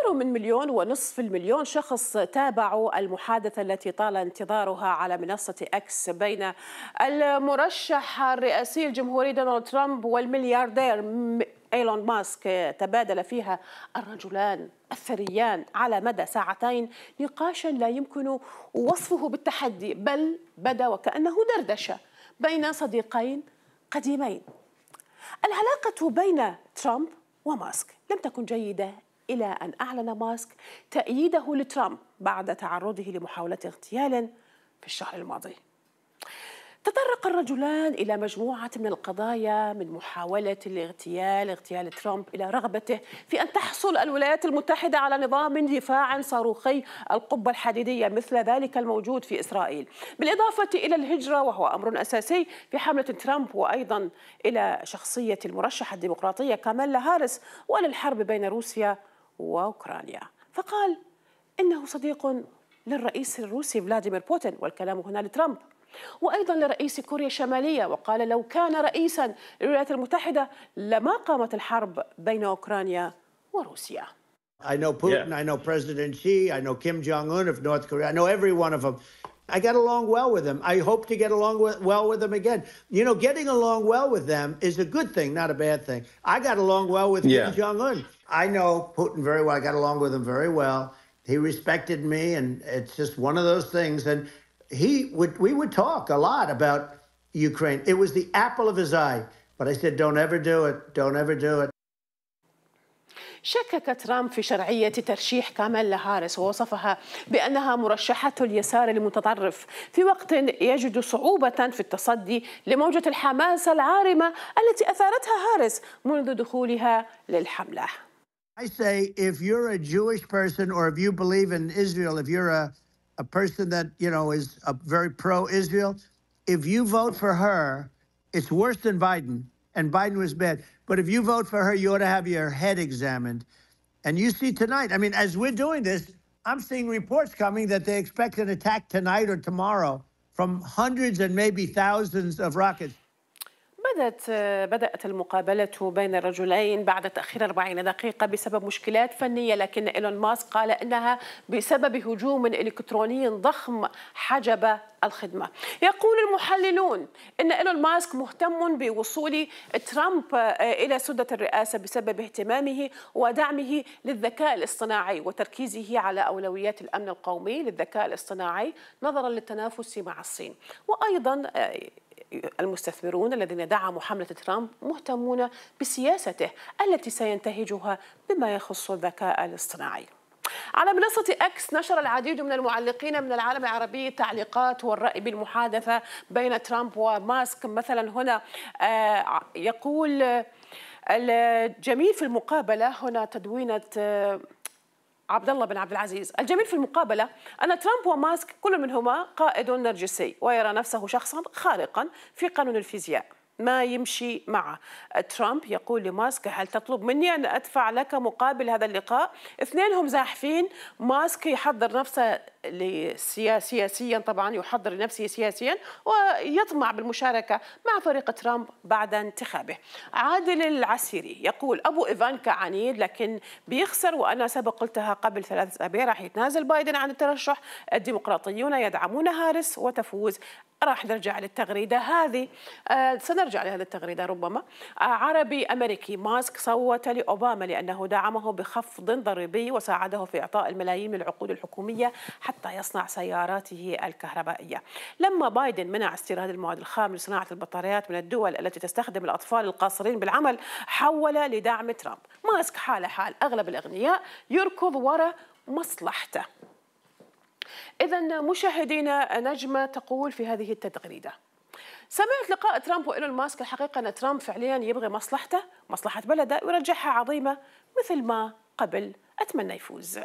أكثر من مليون ونصف المليون شخص تابعوا المحادثة التي طال انتظارها على منصة أكس بين المرشح الرئاسي الجمهوري دونالد ترامب والملياردير ايلون ماسك تبادل فيها الرجلان الثريان على مدى ساعتين نقاشا لا يمكن وصفه بالتحدي بل بدا وكانه دردشه بين صديقين قديمين. العلاقه بين ترامب وماسك لم تكن جيده إلى أن أعلن ماسك تأييده لترامب بعد تعرضه لمحاولة اغتيال في الشهر الماضي تطرق الرجلان إلى مجموعة من القضايا من محاولة الاغتيال اغتيال ترامب إلى رغبته في أن تحصل الولايات المتحدة على نظام دفاع صاروخي القبة الحديدية مثل ذلك الموجود في إسرائيل بالإضافة إلى الهجرة وهو أمر أساسي في حملة ترامب وأيضا إلى شخصية المرشحة الديمقراطية كاميلا هارس وللحرب بين روسيا وأوكرانيا فقال إنه صديق للرئيس الروسي فلاديمير بوتين والكلام هنا لترامب وأيضا لرئيس كوريا الشمالية وقال لو كان رئيسا للولايات المتحدة لما قامت الحرب بين أوكرانيا وروسيا I know Putin, yeah. I know President Xi, I know Kim Jong Un of North Korea, I know every one of them. I got along well with them. I hope to get along with, well with them again. You know, getting along well with them is a good thing, not a bad thing. I got along well with yeah. Kim Jong Un. I know Putin very well. I got along with him very well. He respected me, and it's just one of those things. And he would we would talk a lot about Ukraine. It was the apple of his eye. But I said, don't ever do it. Don't ever do it. شكك ترامب في شرعية ترشيح كامالا هاريس ووصفها بأنها مرشحة اليسار المتطرف في وقت يجد صعوبة في التصدي لموجة الحماسة العارمة التي أثارتها هاريس منذ دخولها للحملة I say if you're a Jewish person or if you believe in Israel, if you're a, a person that, you know, is a very pro Israel, if you vote for her, it's worse than Biden. and Biden was bad. But if you vote for her, you ought to have your head examined. And you see tonight, I mean, as we're doing this, I'm seeing reports coming that they expect an attack tonight or tomorrow from hundreds and maybe thousands of rockets. بدت بدأت المقابلة بين الرجلين بعد تأخير 40 دقيقة بسبب مشكلات فنية لكن إيلون ماسك قال إنها بسبب هجوم إلكتروني ضخم حجب الخدمة يقول المحللون أن إيلون ماسك مهتم بوصول ترامب آه، إلى سدة الرئاسة بسبب اهتمامه ودعمه للذكاء الاصطناعي وتركيزه على أولويات الأمن القومي للذكاء الاصطناعي نظرا للتنافس مع الصين وأيضا آه، المستثمرون الذين دعموا حملة ترامب مهتمون بسياسته التي سينتهجها بما يخص الذكاء الاصطناعي على منصة أكس نشر العديد من المعلقين من العالم العربي التعليقات والرأي بالمحادثة بين ترامب وماسك مثلا هنا آه، يقول آه، الجميل في المقابلة هنا تدوينة آه، عبد الله بن عبد العزيز الجميل في المقابله ان ترامب وماسك كل منهما قائد نرجسي ويرى نفسه شخصا خارقا في قانون الفيزياء ما يمشي معه ترامب يقول لماسك هل تطلب مني أن أدفع لك مقابل هذا اللقاء اثنينهم زاحفين ماسك يحضر نفسه سياسيا طبعا يحضر لنفسه سياسيا ويطمع بالمشاركة مع فريق ترامب بعد انتخابه عادل العسيري يقول أبو إيفانكا عنيد لكن بيخسر وأنا سبق قلتها قبل ثلاث أسابيع راح يتنازل بايدن عن الترشح الديمقراطيون يدعمون هارس وتفوز راح نرجع للتغريده هذه آه سنرجع لهذه التغريده ربما آه عربي امريكي ماسك صوت لاوباما لانه دعمه بخفض ضريبي وساعده في اعطاء الملايين من العقود الحكوميه حتى يصنع سياراته الكهربائية لما بايدن منع استيراد المواد الخام لصناعة البطاريات من الدول التي تستخدم الأطفال القاصرين بالعمل حول لدعم ترامب ماسك حاله حال أغلب الأغنياء يركض وراء مصلحته إذا مشاهدينا نجمة تقول في هذه التغريدة سمعت لقاء ترامب وإيلون ماسك الحقيقة أن ترامب فعليا يبغي مصلحته مصلحة بلده ويرجعها عظيمة مثل ما قبل أتمنى يفوز